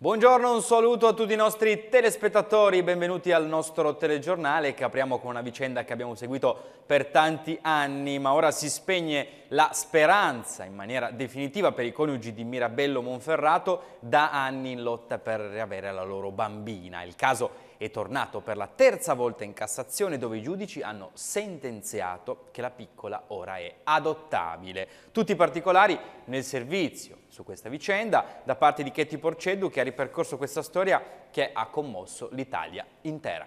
Buongiorno, un saluto a tutti i nostri telespettatori, benvenuti al nostro telegiornale che apriamo con una vicenda che abbiamo seguito per tanti anni, ma ora si spegne la speranza in maniera definitiva per i coniugi di Mirabello Monferrato, da anni in lotta per riavere la loro bambina. Il caso è tornato per la terza volta in Cassazione dove i giudici hanno sentenziato che la piccola ora è adottabile. Tutti i particolari nel servizio su questa vicenda da parte di Katie Porceddu che ha ripercorso questa storia che ha commosso l'Italia intera.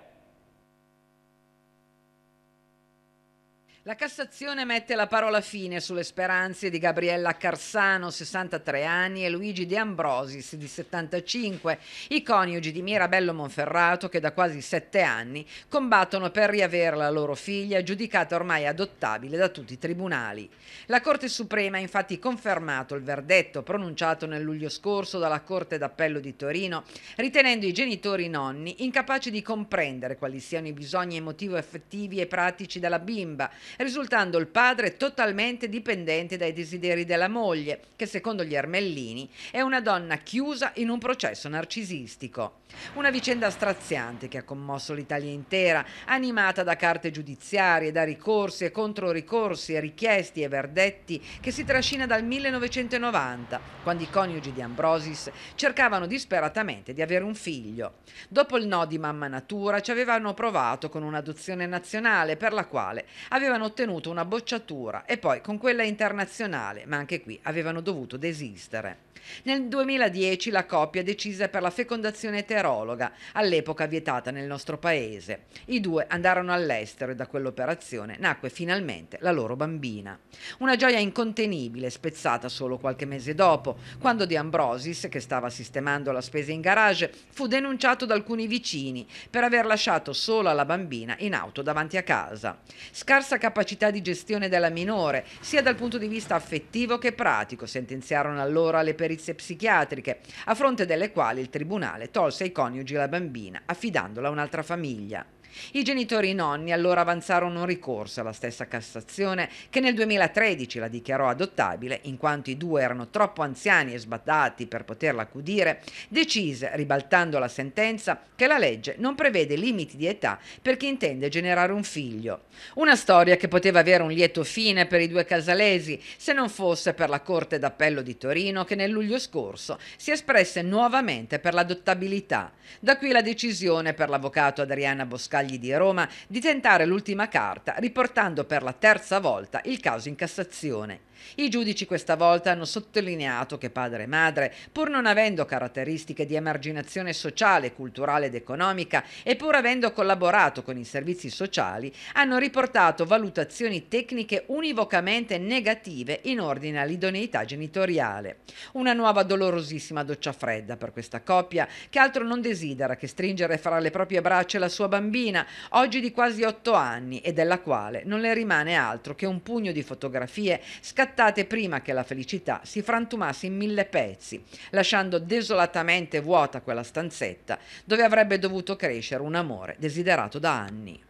La Cassazione mette la parola fine sulle speranze di Gabriella Carsano, 63 anni, e Luigi De Ambrosis, di 75, i coniugi di Mirabello Monferrato, che da quasi sette anni combattono per riavere la loro figlia, giudicata ormai adottabile da tutti i tribunali. La Corte Suprema ha infatti confermato il verdetto pronunciato nel luglio scorso dalla Corte d'Appello di Torino, ritenendo i genitori nonni incapaci di comprendere quali siano i bisogni emotivo effettivi e pratici della bimba risultando il padre totalmente dipendente dai desideri della moglie, che secondo gli Ermellini è una donna chiusa in un processo narcisistico. Una vicenda straziante che ha commosso l'Italia intera, animata da carte giudiziarie, da ricorsi e controricorsi, richiesti e verdetti che si trascina dal 1990, quando i coniugi di Ambrosis cercavano disperatamente di avere un figlio. Dopo il no di mamma natura ci avevano provato con un'adozione nazionale per la quale avevano avevano ottenuto una bocciatura e poi con quella internazionale, ma anche qui avevano dovuto desistere. Nel 2010 la coppia decise per la fecondazione eterologa, all'epoca vietata nel nostro paese. I due andarono all'estero e da quell'operazione nacque finalmente la loro bambina. Una gioia incontenibile, spezzata solo qualche mese dopo, quando De Ambrosis, che stava sistemando la spesa in garage, fu denunciato da alcuni vicini per aver lasciato sola la bambina in auto davanti a casa. Scarsa capacità di gestione della minore, sia dal punto di vista affettivo che pratico, sentenziarono allora le perizie psichiatriche, a fronte delle quali il tribunale tolse ai coniugi la bambina, affidandola a un'altra famiglia. I genitori nonni allora avanzarono un ricorso alla stessa Cassazione che nel 2013 la dichiarò adottabile in quanto i due erano troppo anziani e sbadati per poterla accudire, decise, ribaltando la sentenza, che la legge non prevede limiti di età per chi intende generare un figlio. Una storia che poteva avere un lieto fine per i due casalesi se non fosse per la Corte d'Appello di Torino che nel luglio scorso si espresse nuovamente per l'adottabilità. Da qui la decisione per l'avvocato Adriana Boscati Battagli di Roma di tentare l'ultima carta riportando per la terza volta il caso in Cassazione. I giudici questa volta hanno sottolineato che padre e madre, pur non avendo caratteristiche di emarginazione sociale, culturale ed economica e pur avendo collaborato con i servizi sociali, hanno riportato valutazioni tecniche univocamente negative in ordine all'idoneità genitoriale. Una nuova dolorosissima doccia fredda per questa coppia che altro non desidera che stringere fra le proprie braccia la sua bambina, oggi di quasi otto anni e della quale non le rimane altro che un pugno di fotografie scattate scattate prima che la felicità si frantumasse in mille pezzi, lasciando desolatamente vuota quella stanzetta dove avrebbe dovuto crescere un amore desiderato da anni.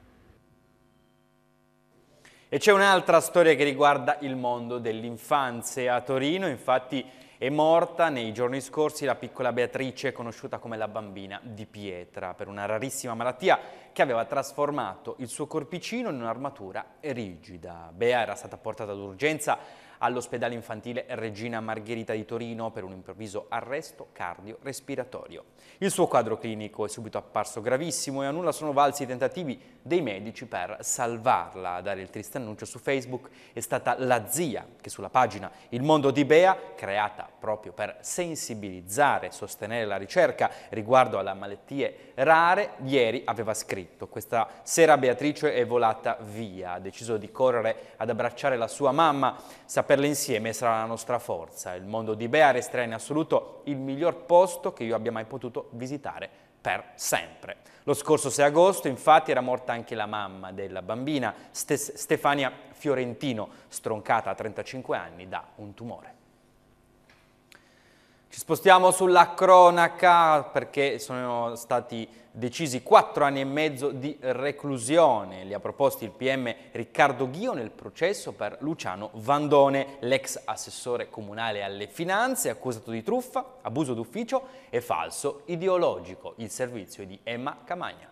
E c'è un'altra storia che riguarda il mondo dell'infanzia. A Torino, infatti, è morta nei giorni scorsi la piccola Beatrice, conosciuta come la bambina di pietra, per una rarissima malattia che aveva trasformato il suo corpicino in un'armatura rigida. Bea era stata portata d'urgenza all'ospedale infantile Regina Margherita di Torino per un improvviso arresto cardiorespiratorio. Il suo quadro clinico è subito apparso gravissimo e a nulla sono valsi i tentativi dei medici per salvarla. A dare il triste annuncio su Facebook è stata la zia che sulla pagina Il Mondo di Bea, creata proprio per sensibilizzare e sostenere la ricerca riguardo alle malattie rare, ieri aveva scritto questa sera Beatrice è volata via, ha deciso di correre ad abbracciare la sua mamma, sapendo Perle insieme sarà la nostra forza. Il mondo di Bea resterà in assoluto il miglior posto che io abbia mai potuto visitare per sempre. Lo scorso 6 agosto infatti era morta anche la mamma della bambina, Stes Stefania Fiorentino, stroncata a 35 anni da un tumore. Ci spostiamo sulla cronaca perché sono stati decisi quattro anni e mezzo di reclusione. Li ha proposti il PM Riccardo Ghio nel processo per Luciano Vandone, l'ex assessore comunale alle finanze, accusato di truffa, abuso d'ufficio e falso ideologico. Il servizio è di Emma Camagna.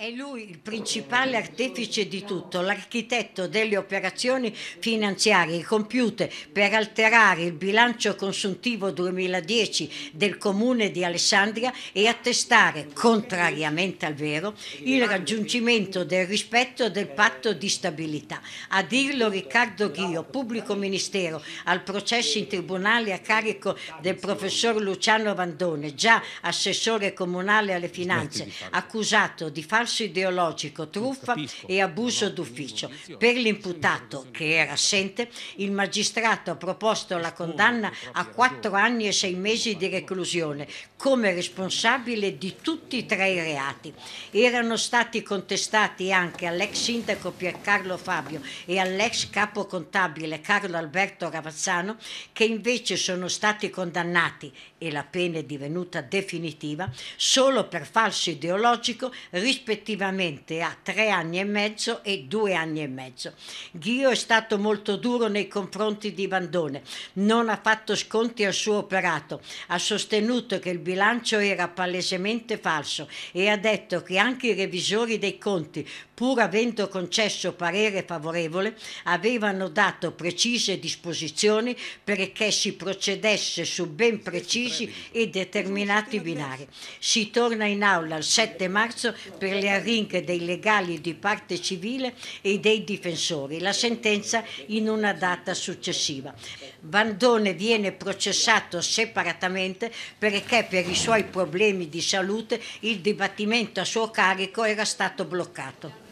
È lui il principale artefice di tutto, l'architetto delle operazioni finanziarie compiute per alterare il bilancio consuntivo 2010 del comune di Alessandria e attestare, contrariamente al vero, il raggiungimento del rispetto del patto di stabilità. A dirlo Riccardo Ghio, pubblico ministero, al processo in tribunale a carico del professor Luciano Vandone, già assessore comunale alle finanze, accusato di falso ritarso ideologico, truffa e abuso d'ufficio. Per l'imputato, che era assente, il magistrato ha proposto la condanna a quattro anni e sei mesi di reclusione come responsabile di tutti e tre i reati. Erano stati contestati anche all'ex sindaco Piercarlo Fabio e all'ex capo contabile Carlo Alberto Ravazzano, che invece sono stati condannati e la pena è divenuta definitiva solo per falso ideologico rispettivamente a tre anni e mezzo e due anni e mezzo. Ghio è stato molto duro nei confronti di Vandone, non ha fatto sconti al suo operato, ha sostenuto che il bilancio era palesemente falso e ha detto che anche i revisori dei conti, pur avendo concesso parere favorevole, avevano dato precise disposizioni perché si procedesse su ben precise precisi e determinati binari. Si torna in aula il 7 marzo per le arrinche dei legali di parte civile e dei difensori, la sentenza in una data successiva. Vandone viene processato separatamente perché per i suoi problemi di salute il dibattimento a suo carico era stato bloccato.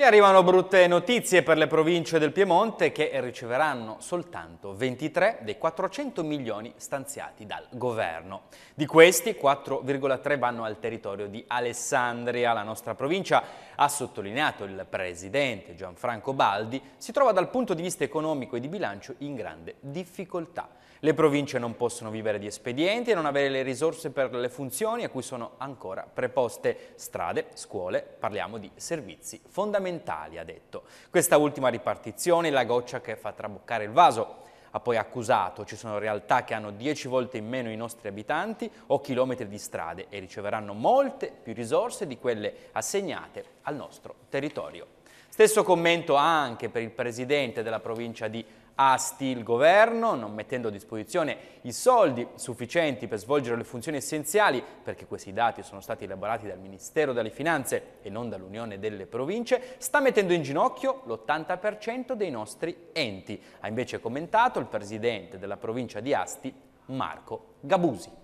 E arrivano brutte notizie per le province del Piemonte che riceveranno soltanto 23 dei 400 milioni stanziati dal governo. Di questi 4,3 vanno al territorio di Alessandria. La nostra provincia, ha sottolineato il presidente Gianfranco Baldi, si trova dal punto di vista economico e di bilancio in grande difficoltà. Le province non possono vivere di espedienti e non avere le risorse per le funzioni a cui sono ancora preposte strade, scuole, parliamo di servizi fondamentali, ha detto. Questa ultima ripartizione è la goccia che fa traboccare il vaso. Ha poi accusato ci sono realtà che hanno dieci volte in meno i nostri abitanti o chilometri di strade e riceveranno molte più risorse di quelle assegnate al nostro territorio. Stesso commento anche per il presidente della provincia di asti il governo, non mettendo a disposizione i soldi sufficienti per svolgere le funzioni essenziali, perché questi dati sono stati elaborati dal Ministero delle Finanze e non dall'Unione delle Province, sta mettendo in ginocchio l'80% dei nostri enti. Ha invece commentato il presidente della provincia di Asti, Marco Gabusi.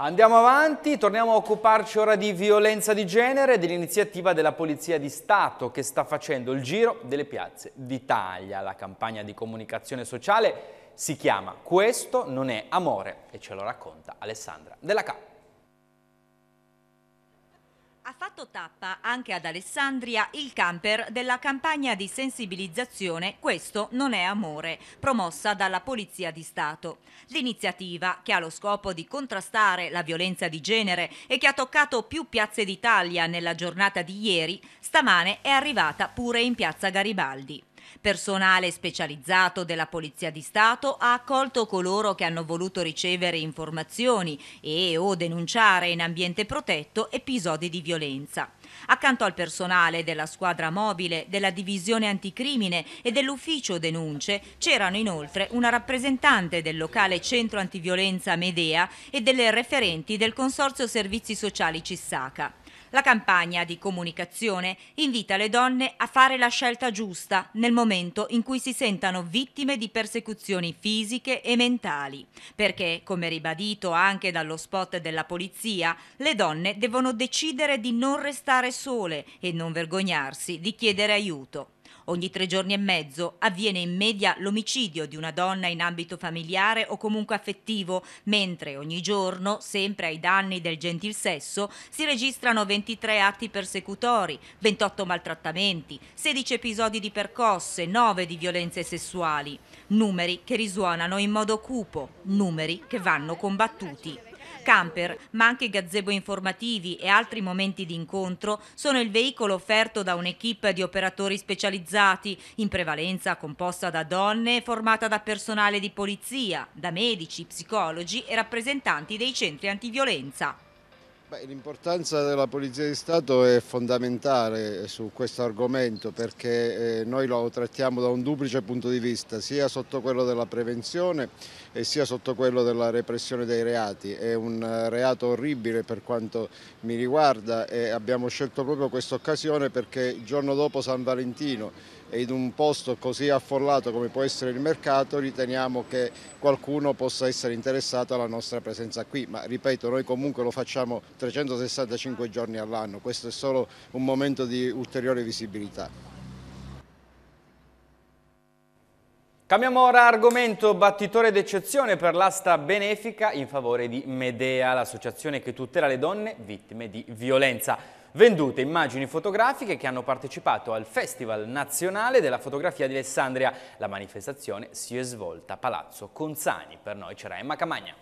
Andiamo avanti, torniamo a occuparci ora di violenza di genere e dell'iniziativa della Polizia di Stato che sta facendo il giro delle piazze d'Italia. La campagna di comunicazione sociale si chiama Questo non è amore e ce lo racconta Alessandra Della Cappa. Ha fatto tappa anche ad Alessandria il camper della campagna di sensibilizzazione Questo non è amore, promossa dalla Polizia di Stato. L'iniziativa, che ha lo scopo di contrastare la violenza di genere e che ha toccato più piazze d'Italia nella giornata di ieri, stamane è arrivata pure in piazza Garibaldi. Personale specializzato della Polizia di Stato ha accolto coloro che hanno voluto ricevere informazioni e o denunciare in ambiente protetto episodi di violenza. Accanto al personale della squadra mobile, della divisione anticrimine e dell'ufficio denunce c'erano inoltre una rappresentante del locale centro antiviolenza Medea e delle referenti del Consorzio Servizi Sociali Cissaca. La campagna di comunicazione invita le donne a fare la scelta giusta nel momento in cui si sentano vittime di persecuzioni fisiche e mentali, perché, come ribadito anche dallo spot della polizia, le donne devono decidere di non restare sole e non vergognarsi di chiedere aiuto. Ogni tre giorni e mezzo avviene in media l'omicidio di una donna in ambito familiare o comunque affettivo, mentre ogni giorno, sempre ai danni del gentil sesso, si registrano 23 atti persecutori, 28 maltrattamenti, 16 episodi di percosse, 9 di violenze sessuali. Numeri che risuonano in modo cupo, numeri che vanno combattuti camper, ma anche gazebo informativi e altri momenti di incontro sono il veicolo offerto da un'equipe di operatori specializzati, in prevalenza composta da donne e formata da personale di polizia, da medici, psicologi e rappresentanti dei centri antiviolenza l'importanza della Polizia di Stato è fondamentale su questo argomento perché eh, noi lo trattiamo da un duplice punto di vista, sia sotto quello della prevenzione e sia sotto quello della repressione dei reati. È un eh, reato orribile per quanto mi riguarda e abbiamo scelto proprio questa occasione perché il giorno dopo San Valentino e in un posto così affollato come può essere il mercato riteniamo che qualcuno possa essere interessato alla nostra presenza qui, ma ripeto noi comunque lo facciamo 365 giorni all'anno, questo è solo un momento di ulteriore visibilità. Cambiamo ora argomento, battitore d'eccezione per l'asta benefica in favore di Medea, l'associazione che tutela le donne vittime di violenza vendute immagini fotografiche che hanno partecipato al Festival Nazionale della Fotografia di Alessandria. La manifestazione si è svolta a Palazzo Conzani. Per noi c'era Emma Camagna.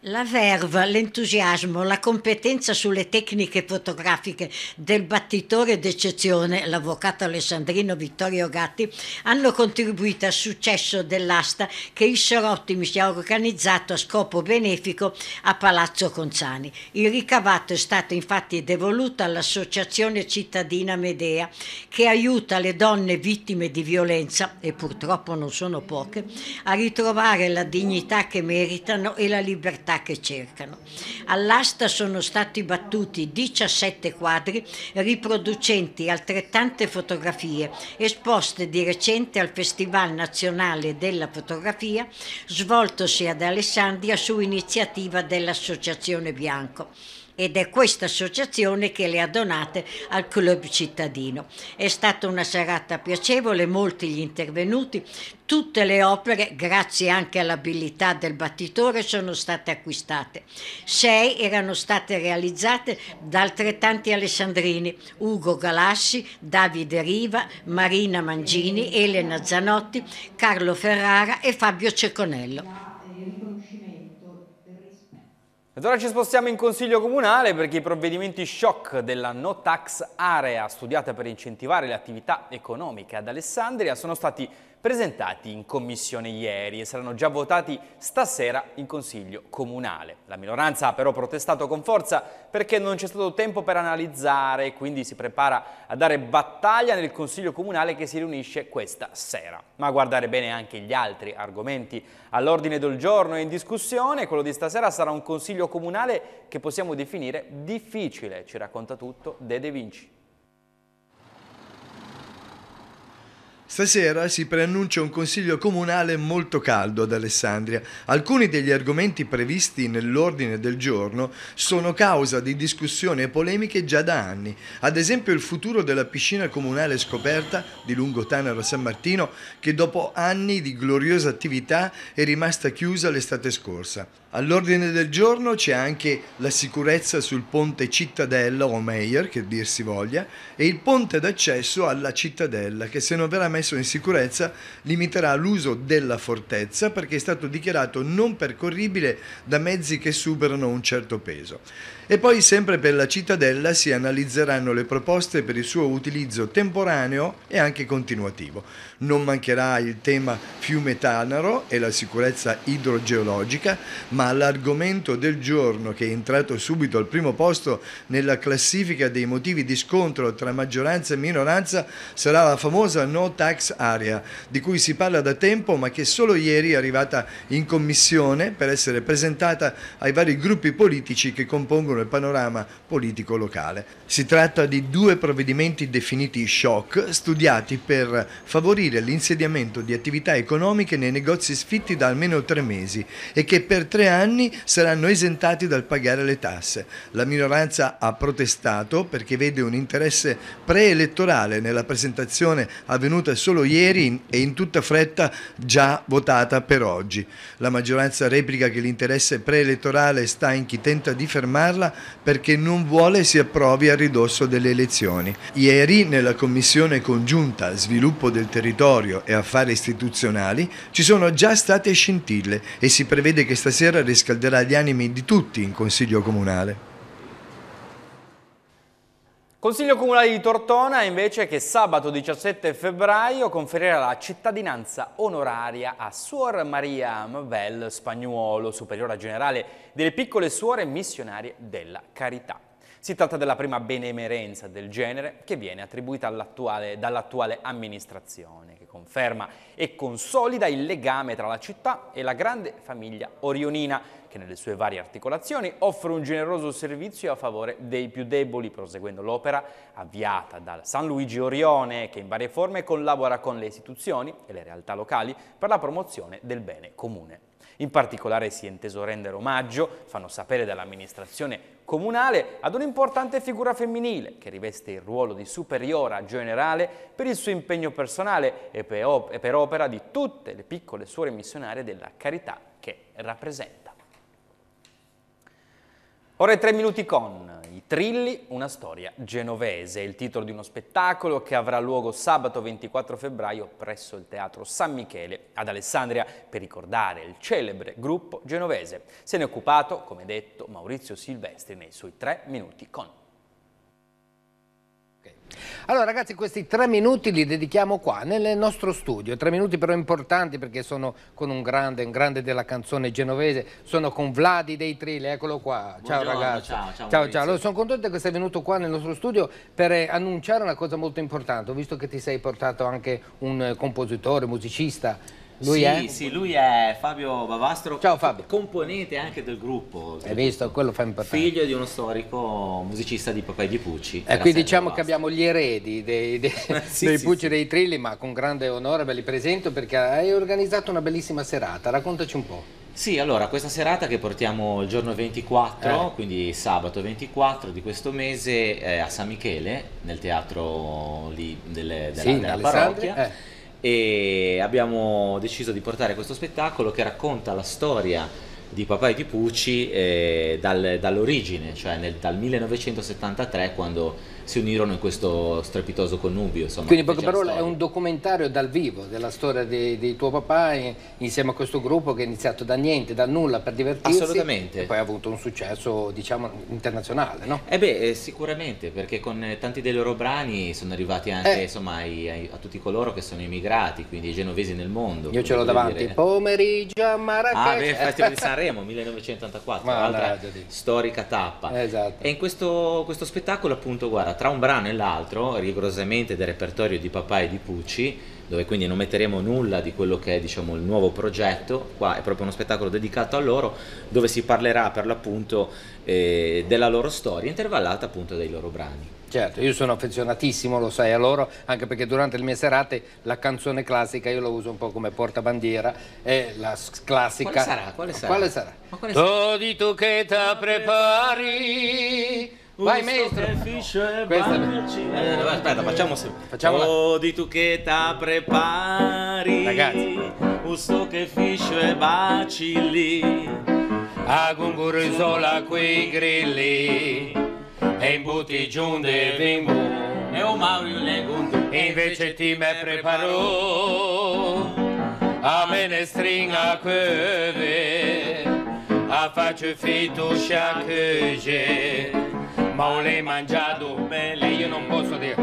La verve, l'entusiasmo, la competenza sulle tecniche fotografiche del battitore d'eccezione, l'avvocato alessandrino Vittorio Gatti, hanno contribuito al successo dell'asta che il Serottimi si è organizzato a scopo benefico a Palazzo Conzani. Il ricavato è stato infatti devoluto all'Associazione Cittadina Medea che aiuta le donne vittime di violenza, e purtroppo non sono poche, a ritrovare la dignità che meritano e la libertà libertà che cercano. All'asta sono stati battuti 17 quadri riproducenti altrettante fotografie esposte di recente al Festival Nazionale della Fotografia svoltosi ad Alessandria su iniziativa dell'Associazione Bianco ed è questa associazione che le ha donate al club cittadino. È stata una serata piacevole, molti gli intervenuti, tutte le opere, grazie anche all'abilità del battitore, sono state acquistate. Sei erano state realizzate da altrettanti alessandrini, Ugo Galassi, Davide Riva, Marina Mangini, Elena Zanotti, Carlo Ferrara e Fabio Ceconello. Ed ora ci spostiamo in Consiglio Comunale perché i provvedimenti shock della No Tax Area studiata per incentivare le attività economiche ad Alessandria sono stati presentati in commissione ieri e saranno già votati stasera in Consiglio Comunale. La minoranza ha però protestato con forza perché non c'è stato tempo per analizzare e quindi si prepara a dare battaglia nel Consiglio Comunale che si riunisce questa sera. Ma a guardare bene anche gli altri argomenti all'ordine del giorno e in discussione, quello di stasera sarà un Consiglio Comunale che possiamo definire difficile, ci racconta tutto De De Vinci. Stasera si preannuncia un consiglio comunale molto caldo ad Alessandria. Alcuni degli argomenti previsti nell'ordine del giorno sono causa di discussioni e polemiche già da anni. Ad esempio il futuro della piscina comunale scoperta di Lungotanaro San Martino che dopo anni di gloriosa attività è rimasta chiusa l'estate scorsa. All'ordine del giorno c'è anche la sicurezza sul ponte Cittadella o Meyer, che dir si voglia, e il ponte d'accesso alla cittadella, che se non verrà messo in sicurezza limiterà l'uso della fortezza perché è stato dichiarato non percorribile da mezzi che superano un certo peso. E poi sempre per la cittadella si analizzeranno le proposte per il suo utilizzo temporaneo e anche continuativo. Non mancherà il tema fiume Tanaro e la sicurezza idrogeologica, ma l'argomento del giorno che è entrato subito al primo posto nella classifica dei motivi di scontro tra maggioranza e minoranza sarà la famosa no tax area, di cui si parla da tempo ma che solo ieri è arrivata in commissione per essere presentata ai vari gruppi politici che compongono riflettono il panorama politico locale. Si tratta di due provvedimenti definiti shock, studiati per favorire l'insediamento di attività economiche nei negozi sfitti da almeno tre mesi e che per tre anni saranno esentati dal pagare le tasse. La minoranza ha protestato perché vede un interesse preelettorale nella presentazione avvenuta solo ieri e in tutta fretta già votata per oggi. La maggioranza replica che l'interesse preelettorale sta in chi tenta di fermarla Sala perché non vuole si approvi a ridosso delle elezioni. Ieri nella Commissione congiunta Sviluppo del Territorio e Affari Istituzionali ci sono già state scintille e si prevede che stasera riscalderà gli animi di tutti in Consiglio Comunale. Consiglio Comunale di Tortona invece che sabato 17 febbraio conferirà la cittadinanza onoraria a Suor Maria Mvel Spagnuolo, superiora generale delle piccole suore missionarie della carità. Si tratta della prima benemerenza del genere che viene attribuita dall'attuale dall amministrazione, che conferma e consolida il legame tra la città e la grande famiglia orionina, che nelle sue varie articolazioni offre un generoso servizio a favore dei più deboli, proseguendo l'opera avviata dal San Luigi Orione, che in varie forme collabora con le istituzioni e le realtà locali per la promozione del bene comune. In particolare si è inteso rendere omaggio, fanno sapere dall'amministrazione comunale, ad un'importante figura femminile che riveste il ruolo di superiora generale per il suo impegno personale e per opera di tutte le piccole suore missionarie della carità che rappresenta. Ora i tre minuti con I Trilli, una storia genovese, il titolo di uno spettacolo che avrà luogo sabato 24 febbraio presso il Teatro San Michele ad Alessandria per ricordare il celebre gruppo genovese. Se ne è occupato, come detto, Maurizio Silvestri nei suoi tre minuti con. Allora ragazzi questi tre minuti li dedichiamo qua nel nostro studio, tre minuti però importanti perché sono con un grande, un grande della canzone genovese, sono con Vladi dei Trilli, eccolo qua, ciao ragazzi. Ciao, ciao, ciao, ciao. Allora, sono contento che sei venuto qua nel nostro studio per eh, annunciare una cosa molto importante, ho visto che ti sei portato anche un eh, compositore, musicista lui sì, è? Sì, lui è Fabio Bavastro. Ciao Fabio. Componente anche del gruppo. Hai visto, quello fa importante. Figlio di uno storico musicista di Papà di Pucci. E eh, qui diciamo Bavastro. che abbiamo gli eredi dei, dei, sì, dei sì, Pucci dei Trilli, ma con grande onore ve li presento perché hai organizzato una bellissima serata. Raccontaci un po'. Sì, allora, questa serata che portiamo il giorno 24, eh. quindi sabato 24 di questo mese eh, a San Michele, nel teatro lì delle, della, della parrocchia. Eh e abbiamo deciso di portare questo spettacolo che racconta la storia di Papà e di Pucci eh, dal, dall'origine, cioè nel, dal 1973 quando si unirono in questo strepitoso connubio. Insomma, Quindi, in poche parole, è un documentario dal vivo della storia di, di tuo papà insieme a questo gruppo che è iniziato da niente, da nulla per divertirsi. Assolutamente. E poi ha avuto un successo, diciamo, internazionale, no? Eh beh, eh, sicuramente, perché con eh, tanti dei loro brani sono arrivati anche eh. insomma, ai, ai, a tutti coloro che sono immigrati, quindi i genovesi nel mondo. Io ce l'ho davanti, dire. pomeriggio a Marrakech. Ah, beh, Festival di Sanremo, 1984, un'altra storica tappa. Esatto. E in questo, questo spettacolo, appunto, guarda, tra un brano e l'altro, rigorosamente del repertorio di papà e di Pucci, dove quindi non metteremo nulla di quello che è diciamo, il nuovo progetto, qua è proprio uno spettacolo dedicato a loro, dove si parlerà per l'appunto eh, della loro storia, intervallata appunto dai loro brani. Certo, io sono affezionatissimo, lo sai, a loro, anche perché durante le mie serate la canzone classica io la uso un po' come portabandiera, è la classica... Quale sarà? Quale sarà? Quale sarà? Ma quale sarà? Todi tu che ti prepari Vai maestro! Eh, aspetta, facciamo su. Facciamo oh, di tu che ta prepari. Ragazzi. Usto che fiscio e baci lì. A gungurisola quei grilli. E imbuti giù de vimbo. E o Maurio legundu. E invece ti me preparò. A me ne stringa queve. A faccio fitto chaque j'ai ma ho le mangiato belle io non posso dire.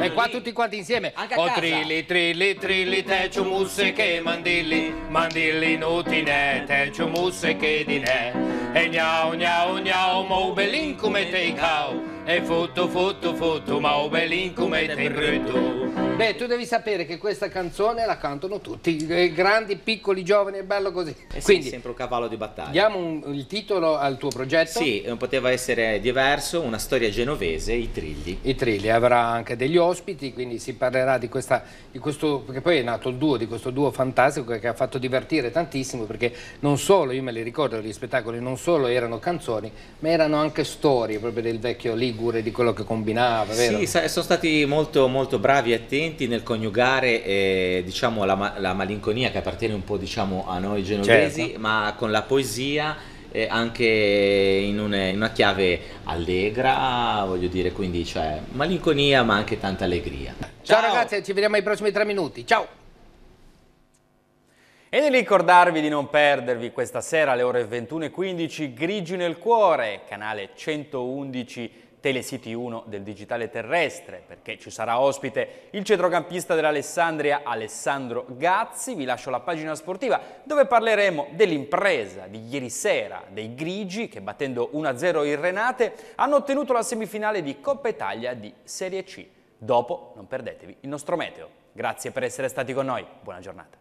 E qua tutti quanti insieme. ho trilli, trilli, trilli, te musse che mandilli, mandilli nutine, te musse che di ne. E gnao, gnao, gnao, ma ho belin come te cao. E fotto, fotto, fotto, ma ho belin come te brutto. Beh, tu devi sapere che questa canzone la cantano tutti, eh, grandi, piccoli, giovani, è bello così. Eh sì, Quindi, sempre un cavallo di battaglia. Diamo un, il titolo al tuo progetto? Sì, eh, poteva essere diverso, una storia genovese, i Trilli. I Trilli, avrà anche degli ospiti, quindi si parlerà di, questa, di questo, perché poi è nato il duo, di questo duo fantastico che ha fatto divertire tantissimo, perché non solo, io me li ricordo gli spettacoli, non solo erano canzoni, ma erano anche storie proprio del vecchio Ligure, di quello che combinava, vero? Sì, sono stati molto, molto bravi e attenti attenti nel coniugare eh, diciamo, la, la, malinconia che appartiene un po' diciamo, a noi genovesi, certo. ma con la poesia eh, anche in, un, in, una chiave allegra, voglio dire, quindi cioè, malinconia ma anche tanta allegria. Ciao, Ciao ragazzi, ci vediamo ai prossimi tre minuti. Ciao! E di ricordarvi di non perdervi questa sera alle ore 21.15 Grigi nel cuore, canale 111 Telesiti 1 del Digitale Terrestre, perché ci sarà ospite il centrocampista dell'Alessandria Alessandro Gazzi. Vi lascio la pagina sportiva dove parleremo dell'impresa di ieri sera dei Grigi che battendo 1-0 il Renate hanno ottenuto la semifinale di Coppa Italia di Serie C. Dopo non perdetevi il nostro meteo. Grazie per essere stati con noi, buona giornata.